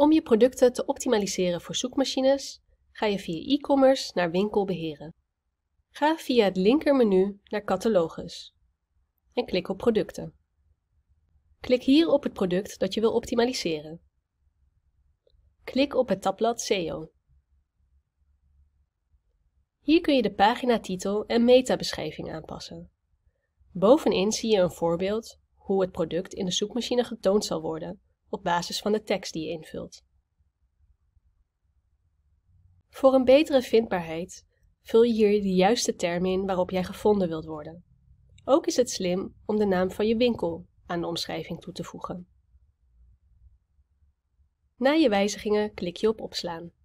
Om je producten te optimaliseren voor zoekmachines, ga je via e-commerce naar winkel beheren. Ga via het linkermenu naar catalogus en klik op producten. Klik hier op het product dat je wil optimaliseren. Klik op het tabblad SEO. Hier kun je de paginatitel en metabeschrijving aanpassen. Bovenin zie je een voorbeeld hoe het product in de zoekmachine getoond zal worden op basis van de tekst die je invult. Voor een betere vindbaarheid vul je hier de juiste term in waarop jij gevonden wilt worden. Ook is het slim om de naam van je winkel aan de omschrijving toe te voegen. Na je wijzigingen klik je op opslaan.